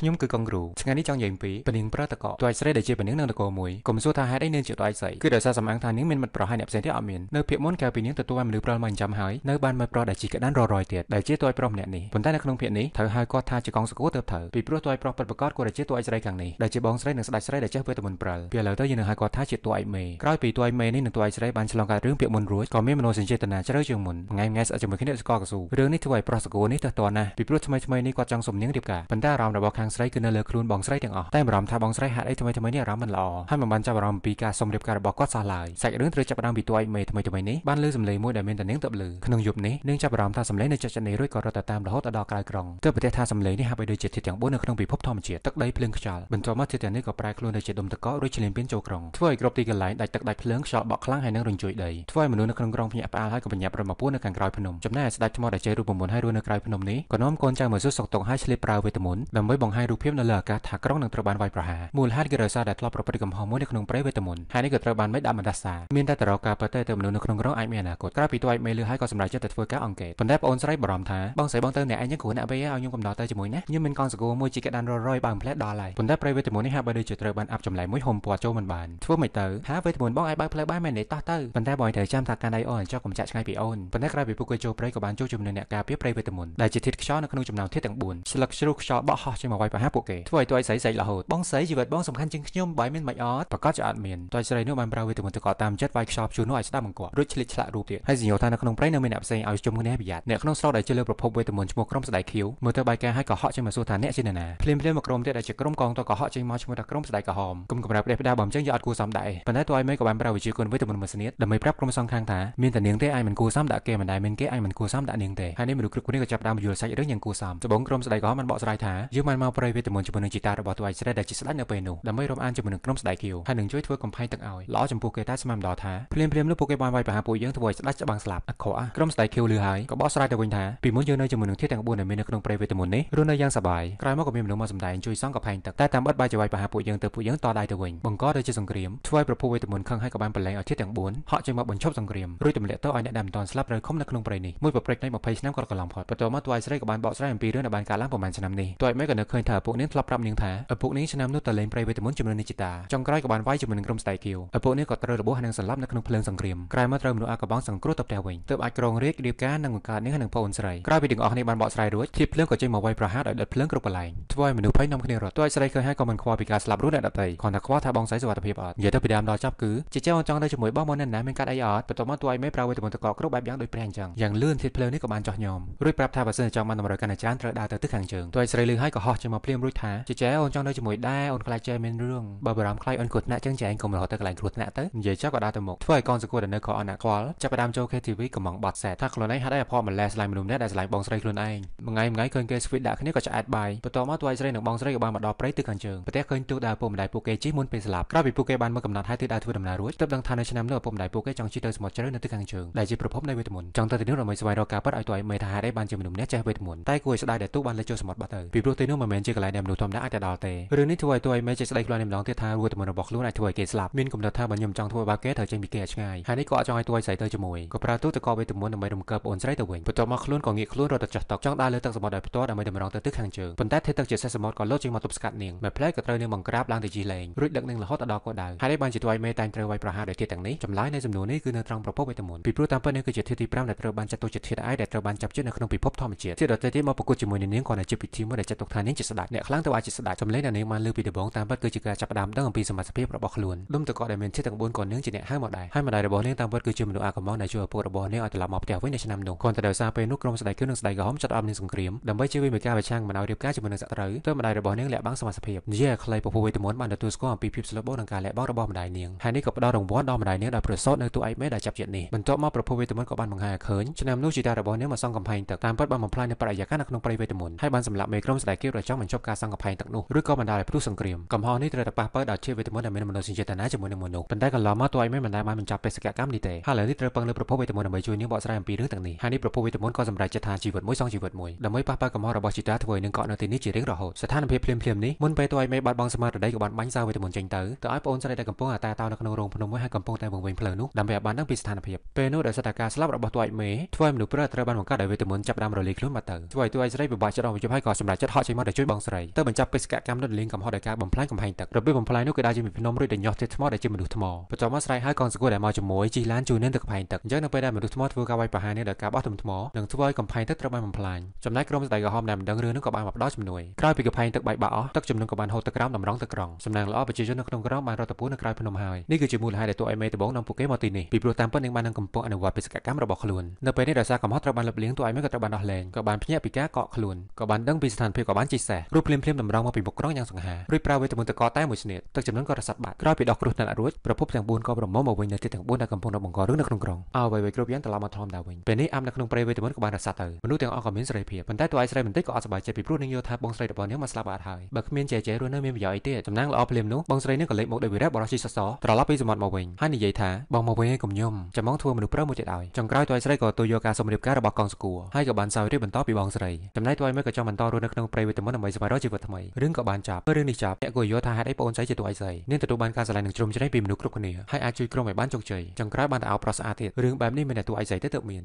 ខ្ញុំគឺកងគ្រូថ្ងៃនេះចង់និយាយអំពីពនាងប្រតកតួឯកស្រីដែលជាពនាងនឹងតកមួយកុំសួរថាហេតុអីនាងជាតួឯកស្រីគឺដោយសារសំអាងថានាងមានមិត្តប្រុសហើយអ្នកផ្សេងទៀតអត់មាននៅភាគមុនកាលពីនាងទទួលបានមនុស្សប្រុសមកចាំហើយនៅបានមិត្តប្រុសដែលជាកដានររយទៀតដែលជាតួឯកប្រុសម្នាក់នេះប៉ុន្តែនៅក្នុងភាគនេះត្រូវហៅគាត់ថាជាកងសកូទៅត្រូវពីព្រោះតួឯកប្រុសពិតប្រាកដគាត់ជាតួឯកស្រីខាងនេះដែលជាបងស្រីនិងស្ដេចស្រីដែលចេះវេទមន្តប្រើពីឥឡូវទៅយើងនឹងហៅគាត់ថាជាតួឯកមេក្រោយពីតួឯកមេនេះនិងតួឯកស្រីបានឆ្លងកាត់រឿងភាគមុនរួចក៏មានមនោសញ្ចេតនាជ្រៅជាងមុនថ្ងៃថ្ងៃស្អិតជាមួយគ្នាស្គាល់កស៊ូរឿងនេះធ្វើឲ្យប្រុសសកូនេះទៅតណាស់ពីព្រោះថ្មីថ្មីនេះគាត់ចង់សំនៀងរៀបការប៉ុន្តែអារម្មណ៍របស់ខាងទាំងស្រីគឺនៅលើខ្លួនបងស្រីទាំងអស់តែបារម្ភថាបងស្រីហាក់អីថ្មីៗនេះអារម្មណ៍មិនល្អហើយមិនបានចាប់អារម្មណ៍ពីការសុំរៀបការរបស់គាត់សោះឡើយសាច់រឿងត្រូវចាប់ផ្ដើមពីតួឯកមេថ្មីៗនេះបានលើសម្លេងមួយដែលមានតែនាងទៅលើក្នុងយប់នេះនាងចាប់អារម្មណ៍ថាសម្លេងនៅចិត្តនេះរួចក៏រត់ទៅតាមរហូតដល់ក្រៅក្រុងទើបប្រទះថាសម្លេងនេះហាក់បីដូចជាធាតុទាំង4នៅក្នុងពិភពធម្មជាតិទឹកដីភ្លើងខ្យល់បន្ទាប់មកធាតុទាំងនេះក៏ប្រែខ្លួនទៅជាដុំទឹកកករួចឈ្លានពានចូលក្រុងធ្វើឲ្យគ្រប់ទីកន្លែងដាច់ទឹកដាច់ភ្លើងខ្យល់បក់ខ្លាំងហើយនឹងរញ្ជួយដីធ្វើឲ្យមនុស្សនៅក្នុងក្រុងភ្ញាក់ផ្អើលហើយក៏បញ្ញាប់រត់មកពួននៅខាងក្រោយភ្នំចំណែកឯស្ដេចថ្មដែលចេះរូបមន្តហើយរស់នៅក្រៅភ្នំនេះក៏នាំកូនចៅមកសួរសុខទុក្ខហើយឆ្លៀតប្រើវេទមន្តដើម្បីបង្ហាញញរូបភាពនៅលើអាកាសថាក្រុងនឹងត្រូវបានវាយប្រហារមូលហេតុគឺដោយសារតែធ្លាប់ប្រព្រឹត្តកំហុសមួយនៅក្នុងព្រៃវេទមន្តហើយនេះក៏ត្រូវបានមេដាក់បណ្ដាសាមានតែតរការពិតទេទៅមនុស្សនៅក្នុងក្រុងអាចមានអនាគតក្រៅពីទួយមេលឺហើយក៏សម្រេចចិត្តទៅធ្វើការអង្កេតប៉ុន្តែបងស្រីបារម្ភថាបងស្រីបងទៅអ្នកឯងគ្រូអ្នកវេឲ្យខ្ញុំកំដរទៅជាមួយណាខ្ញុំមានកងសកលមួយជាកដានរយបើផ្លែដល់ហើយប៉ុន្តែព្រៃវេទមន្តនេះហាក់បីដូចជាត្រូវបានអាប់ចម្លែងមួយហុំព័ទ្ធចូលមិនបានធ្វើមិនទៅហាវេទមន្តបងអាចបើផ្លែបានមែនទេតោះទៅប៉ុន្តែបងត្រូវចាំថាការដៃអូនចោះកុំចាក់ឆ្ងាយពីអូនប៉ុន្តែក្រៅពីពួកគេចូលព្រៃក៏បានចូលជាមួយអ្នកការពារព្រៃវេទមន្តដែលជាធាតុខ្យល់នៅក្នុងចំណោមធាតុទាំង4ស្លឹកជ្រូកខ្យល់បក់ហោះចេញមកវាយឲ្យប្រហាពួកគេធ្វើឲ្យតួឯស្រីស្រីរហូតបងស្រីជីវិតបងសំខាន់ជាងខ្ញុំបើមិនមិនអត់ប្រកាសជាអត់មានតួឯស្រីនោះបានប្រើវេទមន្តកោតាមចិត្តវាយខ្សោបជួននោះឲ្យស្ដាប់មកគាត់រួចឆ្លៀតឆ្លាក់រូបទៀតហើយសញ្ញាថានៅក្នុងព្រៃនៅមានអ្នកផ្សេងឲ្យជុំគ្នាប្រយ័ត្នអ្នកក្នុងស្រុកដែលជឿលើប្រភពវេទមន្តឈ្មោះក្រុមស្ដាយខៀវមើលទៅបាយការឲ្យក៏ហក់ចេញមកសួរថាអ្នកជានរណាភ្លាមភ្លាមមកក្រុមទៀតដែលជាក្រុមកងទ័ពក៏ហក់ចេញមកឈ្មោះថាក្រុមស្ដាយក្រហមគុំកម្រើផ្ដេសផ្ដាបំចឹងយកអត់គួរសមដែរប៉ុន្តែតួឯមេក៏បានប្រើវិជាគុណវេទមន្តមួយស្នៀតដើម្បីប្រាប់ក្រុមសងខាងថាមានតែនាងទេអាចមិនគួរសមដាក់គេមិនដែរមានគេអាចមិនគួរសមដាក់នាងទេហើយនេះមនុស្សគ្រប់គ្នាក៏ចាប់ដើមយល់សាច់រឿងយ៉ាងគួរសមត្បូងក្រុមស្ដាយក្រហមបានបកស្រាយថាយើងបានមកប្រៃវេទមន្តជាមួយនឹងជីតារបស់ទូឯកស្រីដែលជាស្ដេចនៅពេលនោះដើម្បីរំអានជាមួយនឹងក្រុមស្ដេចគៀវហើយនឹងជួយធ្វើកំផែងទឹកឲ្យល្អចំពោះគេតែស្មានដល់ថាភ្លាមភ្លាមនោះពួកគេបានវាយប្រហារពួកយើងធ្វើឲ្យស្ដេចច្បាំងស្លាប់អខោក្រុមស្ដេចគៀវលឺហើយក៏បោះស្រាយទៅវិញថាពីមុនយើងនៅជាមួយនឹងធាតុទាំង4ដែលមាននៅក្នុងប្រៃវេទមន្តនេះរស់នៅយ៉ាងសប្បាយក្រោយមកក៏មានមនុស្សមកសម្ដែងជួយសង់កំផែងទឹកតែតាមបាត់បាយជាវាយប្រហារពួកយើងទៅពួកយើងតដៃទៅវិញបង្កទៅជាសង្គ្រាមធ្វើឲ្យប្រភពវេទមន្តខឹងហើយក៏បានប្រឡែងឲ្យធាតុទាំង4ហក់ចេញមកបញ្ឈប់សង្គ្រាមរួចទម្លាក់ទៅឲ្យអ្នកដែលមិនទាន់ស្លាប់នៅឃុំនៅក្នុងព្រៃនេះមួយប្រព្រឹត្តនៃ20ឆ្នាំក៏កន្លងផុតបន្ទាប់មកទូឯកស្រីក៏បានបកស្រាយអំពីរឿងដែលបានកើតឡើងប្រហែលឆ្នាំនេះទូឯកមេក៏នៅឃើញថាឪពុកនាងធ្លាប់ប្រាប់នាងថាឪពុកនាងឆ្នាំនោះតលែងប្រៃវេទមន្តជំនឿនេះជីតាចុងក្រោយក៏បានវាយជាមួយនឹងក្រុមស្តៃគៀវឪពុកនាងក៏ត្រូវរបួសនិងសន្លប់នៅក្នុងភ្លើងសង្គ្រាមក្រោយមកត្រូវមនុស្សអាកបងសង្គ្រោះទៅផ្ទះវិញទើបអាចក្រងរាជរៀបការនិងបង្កើតនាងនិងប្អូនស្រីក្រោយពីទាំងអស់គ្នាបានបកស្រាយរួចធៀបភ្លើងក៏ចេញមកវាយប្រហារដោយដុតភ្លើងគ្រប់កន្លែងធ្វើឲ្យមនុស្សភ័យនាំគ្នារត់ទោះឲ្យស្រីឃើញហើយក៏មិនខ្វល់ពីការស្លាប់រស់អ្នកដទៃគ្រាន់តែខ្វល់ថាបងស្រីសុខភាពអត់និយាយទៅពីដើមដល់ចប់គឺជាចៅចង់ទៅជាមួយបងមកនៅណាមានកាត់អីអត់បន្ទាប់មកទួឲ្យមេប្រើវេទមន្តកកគ្រប់បែបយ៉ាងដោយព្រះអញ្ចឹងយ៉ាងលឿនធៀបភ្លើងនេះក៏បានចោះញោមរួចប្រាប់ថាបើសិនជាចង់បានតម្រូវការអាចារ្យត្រូវដើរទៅទិសខាងជើងទោះឲ្យស្រីលឺហើយក៏ហោះជាចូលមកភ្លាមរួចថាចេចែអូនចង់នៅជាមួយដែរអូនខ្លាចចេមានរឿងបើបារម្ភខ្លាចអូនគ្រោះថ្នាក់ចឹងចេឯងកុំរហូតទៅកន្លែងគ្រោះថ្នាក់ទៅនិយាយចោលក៏ដើរទៅមុខធ្វើឲ្យកូនសង្គ្រោះដែលនៅក្រអនអាខ្វល់ចាប់ផ្ដើមចូល KTV កំងបត់សែតថាខ្លួនឯងហាត់ឲ្យអភ័ព្វម្លេះស្លាញមនុស្សនេះដែលស្លាញបងស្រីខ្លួនឯងមួយថ្ងៃមួយថ្ងៃឃើញគេស្វីតដាក់គ្នាក៏ឆ្អែតបាយបន្ទាប់មកតួឯងស្រីនិងបងស្រីក៏បានមកដល់ព្រៃទិសខាងជើងប្រទេសឃើញទូដើរពុកម្ដាយពួកគេជិះមុនពេលស្លាប់ក្រោយពីពួកគេបានមកកំណត់ហើយទិសដើរធ្វើដំណើររួចទើបដឹងថានៅឆ្នាំនោះឪពុកម្ដាយពួកគេចង់ជិះទៅសមុទ្រជ្រៅនៅទិសខាងជើងដែលជាប្រភពនៃវេទមន្តចង់ទៅទីនោះដើម្បីស្វែងរកការពិតឲ្យតួឯងមេថាហេតុអីបានជាមនុស្សនេះចេះវេទមន្តតែគួរឲ្យស្ដាយដែលទូបានលេចចូលសមុទ្របាត់ទៅពីព្រោះទីនោះមិនមែនមែនជាកន្លែងដែលមនុស្សធម្មតាអាចទៅដល់ទេរឿងនេះធ្វើឲ្យតួឯមេជាស្ដីខ្លួនឯម្ដងទៀតថារួចតែមុនរបស់ខ្លួនអាចធ្វើឲ្យគេស្លាប់មានកំណត់ថាបើខ្ញុំចង់ធ្វើបែបគេត្រូវចេញពីគេឲ្យឆ្ងាយហើយនេះក៏អាចចង់ឲ្យតួឯស្រីទៅជាមួយក៏ប្រើទូទៅកោវេទមន្តដើម្បីរំកើបអូនស្រីទៅវិញបន្ទាប់មកខ្លួនក៏ងាកខ្លួនរត់ទៅចោះតុកចង់ដើរលើទឹកសមុទ្រដោយផ្ទាល់ដើម្បីតម្រង់ទៅទិសខាងជើងប៉ុន្តែធាតុទឹកជាសេះសមុទ្រក៏លោតចេញមកទប់ស្កាត់នាងមេផ្លែក៏ត្រូវនាងបង្ក្រាបឡើងទៅជីលេងរួចដឹកនាងរហូតដល់កោដៅហើយបានជាតួឯមេតែងត្រូវវាយប្រហារដោយធាតុទាំងនេះចម្លើយនៃសំណួរនេះគឺនៅត្រង់ប្រភពវេទមន្តពីព្រោះតាមពិតនេះគឺជាធាតុទី5ដែលត្រូវបានចាត់ទុកជាធាតុឯដែលត្រូវបានចាប់ជឿនៅក្នុងពិភពធម្មជាតិធាតុដទៃទៀតមកប្រកួតជាមួយនាងក៏ជាពិធីមួយដែលចាត់ទុកថានាងជាស្ដេចអ្នកខ្លាំងទៅអាចជាស្ដេចចំណេញដែលនាងបានលើពីដំបូងតាមពិតគឺជាការចាប់ផ្ដើមដឹងអំពីសមត្ថភាពរបស់ខ្លួនដុំតកដែលមានចិត្តទាំង4ក៏នាងជាអ្នកហៅមកដែរហើយម្ដាយរបស់នាងតាមពិតគឺជាមនុស្សអាក្រមដែលជួយឪពុករបស់នាងឲ្យត្រឡប់មកផ្ទះវិញនៅឆ្នាំនោះគាត់ទៅដោយសារពេលនោះក្រុមស្ដេចគឿននិងស្ដេចក្រហមចាត់អមនាងសង្គ្រាមដើម្បីជួយវិមេការប្រឆាំងមិនឲ្យរៀបការជាមួយនឹងសត្រូវទៅម្ដាយរបស់នាងលាក់បាំងសមត្ថភាពនិយាយឲ្យខ្លីពពុះវេទមន្តបានទទួលស្គាល់អំពីភាពស្លូតបូរនិងការលាក់បាំងរបស់ម្ដាយនាងហើយនេះក៏ផ្ដល់រង្វាន់ដល់ម្ដាយនាងដែលប្រសូតនៅទូឯកមេដែលចាប់ជាតិនេះបន្ទាប់មកប្រពុះវេទមន្តក៏បានបង្ហាញឲ្យឃើញឆ្នាំនោះជីតារបស់នាងមកសង់កំផែងទឹកតាមពិតបានបំផ្លាញនៅបរិយាកាសនៅក្នុងព្រៃវេទមន្តហើយបានសម្លាប់មេក្រុមស្ដេចគឿនរចង់បញ្ចប់ការសង្កផែងទឹកនោះឬក៏បណ្ដាលឲ្យព្រោះសង្គ្រាមកំហុសនេះត្រូវតែប៉ះពាល់ដល់ជីវវិទ្យាដែលមានមនោសញ្ចេតនាជាមួយនឹងមនុស្សប៉ុន្តែកន្លងមកទោះឲ្យមិនដែលបានបញ្ចប់បេសកកម្មនេះទេហើយឥឡូវនេះត្រូវពឹងលើប្រភពវេទមន្តដើម្បីជួយនាងបកស្រាយអំពីរឿងទាំងនេះហើយនេះប្រភពវេទមន្តក៏សម្រេចចិត្តថាជីវិតមួយសងជីវិតមួយដើម្បីប៉ះពាល់កំហុសរបស់ជីតាធ្វើឲ្យនឹងកក់នៅទីនេះជារៀងរហូតស្ថានភាពភ្លាមភ្លាមនេះមុនពេលទោះឲ្យមេបាត់បង់ស្មារតីក៏បានបាញ់សារវេទមន្តចេញទៅទៅឲ្យប្អូនស្រីដែលកំពុងអាតាតោនៅក្នុងរោងភ្នំមួយហើយកំពុងតែវង្វេងផ្លូវនោះដើម្បីឲ្យបានដឹងពីស្ថានភាពពេលនោះដោយសារតែការស្លាប់របស់ទោះឲ្យមេធ្វើឲ្យមនុស្សប្រើត្រូវបានបង្កើតដោយវេទមន្តចាប់ដើមរលាយខ្លួនបាត់ទៅធ្វើឲ្យទោះឲ្យស្រីពិបាកចិត្តអស់វិជ្ជាហើយក៏សម្រេចចិត្តហក់ចេញមកទៅជួយបងស្រីទៅបញ្ចប់បេសកកម្មដុតលេងកំហុសដោយការបំផ្លាញកំផែងទឹករបៀបបំផ្លាញនោះគឺដើរជាមួយភ្នំរួចតែញាស់ជាថ្មដែលជាមនុស្សថ្មបន្ទាប់មកស្រែកហើយកងសង្គ្រោះដែលមកជាមួយជិះឡានជួយនឹងទៅកំផែងទឹកអញ្ចឹងនៅពេលដែលមនុស្សថ្មធ្វើការវាយប្រហារនេះដោយការបោះទំថ្មនិងធ្វើឲ្យកំផែងទឹកត្រូវបានបំផ្លាញចំណែកក្រុមស្ដេចក្រហមដែលមិនដឹងរឿងនោះក៏បានមកផ្ដល់ជំនួយក្រោយពីកំផែងទឹកបែកបាក់អស់ទឹកជំនន់ក៏បានហូរទៅក្រោមតម្រង់ទៅក្រុងសំណាងល្អប្រជាជននៅក្នុងក្រុងបានរត់ទៅពួរនៅក្រៅភ្នំហើយនេះគឺជាមូលហេតុដែលទូអេមេដបងនាំពួកគេមកទីនេះពីព្រោះតាមពិតនឹងបាននឹងកំពុងអនុវត្តបេសកកម្មរបស់ខ្លួននៅពេលនេះដោយសារកំហុសត្រូវបានលុបលាងទូអេមេក៏ត្រូវបានដោះលែងក៏បានភ្ញាក់ពីការកកខ្លួនក៏បានដឹងពីស្ថានភាពក៏បានជិះសេះដែររួចភ្លាមភ្លាមតម្រង់មកពីមុខក្រុងយ៉ាងសង្ហារួចប្រើវេទមន្តតកតែមួយស្នៀតទឹកចំនួនក៏រសាត់បាត់ក្រោយពីដោះគ្រោះថ្នាក់រួចប្រភពទាំង4ក៏ប្រមូលមកវិញនៅទីទាំង4ដែលកំពុងបង្ករឿងនៅក្នុងក្រុងអើវៃវៃគ្រប់យ៉ាងត្រឡប់មកធម្មតាវិញពេលនេះអាមនៅក្នុងព្រៃវេទមន្តក៏បានរសាត់ទៅមនុស្សទាំងអស់ក៏មានសេរីភាពប៉ុន្តែតួឯស្រីបន្តិចក៏អត់សប្បាយចិត្តពីព្រោះនាងយល់ថាបងស្រីរបស់នាងមកស្លាប់បាត់ហើយបើគ្មានចេចេរស់នៅមានប្រយោជន៍អីទៀតចំណាំងល្អភ្លាមនោះបងស្រីនេះក៏លេចមកដោយវីរៈបរិសុទ្ធសសត្រឡប់ពីសមុទ្រមកវិញហើយនិយាយថាបងមកវិញឯងកុំញោមចាំមកធ្វើមនុស្សប្រុសមួយទៀតឲ្យចុងក្រោយតួឯស្រីក៏ទូយកការសម្រាបការរបស់កងសគួរហើយក៏បានសោយរៀបបន្តពីបងស្រីចំណែកតួឯមួយក៏ចង់បន្តរស់នៅក្នុងព្រៃវេទមន្តដើម្បីមីសម័យរស់ជីវិតថ្មីរឿងក៏បានចប់រឿងនេះចប់អ្នកក៏យល់ថាហេតុអីប្អូនស្រីជាតួឯស្រីនាងទទួលបានការស្រឡាញ់និងជ្រុំជ្រែងពីមនុស្សគ្រប់គ្នាហើយអាចជួយក្រុមឲ្យបានជោគជ័យចុងក្រោយបានតែអោប្រស្អាតទៀតរឿងបែបនេះមានតែតួឯស្រីទេទើបមាន